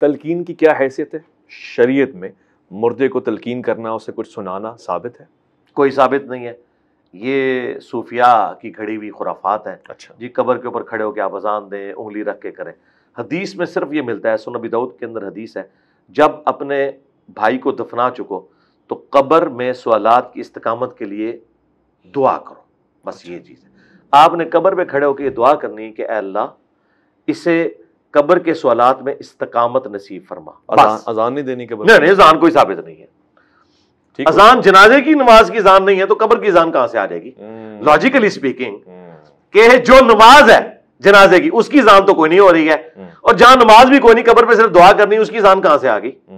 तलकीन की क्या हैसियत है शरीयत में मुर्दे को तलकीन करना उसे कुछ सुनाना साबित है कोई साबित नहीं है ये सूफिया की घड़ी हुई खुराफात है अच्छा जी कबर के ऊपर खड़े होकर आप अजान दें उंगली रख के करें हदीस में सिर्फ ये मिलता है सुनबी दाऊद के अंदर हदीस है जब अपने भाई को दफना चुको तो कबर में सवालत की इस्तकामत के लिए दुआ करो बस अच्छा। ये चीज़ है आपने कबर में खड़े होकर दुआ करनी है कि अल्लाह इसे कब्र के सवालत में इस्तकामत नसीब फरमा अजान नहीं देने के नहीं नहीं अजान कोई साबित नहीं है अजान जनाजे की नमाज की अजान नहीं है तो कब्र की अजान कहां से आ जाएगी लॉजिकली स्पीकिंग के जो नमाज है जनाजे की उसकी जान तो कोई नहीं हो रही है हम्म। और जहां नमाज भी कोई नहीं कब्र पे सिर्फ दुआ करनी उसकी जान कहां से आ गई हम्म।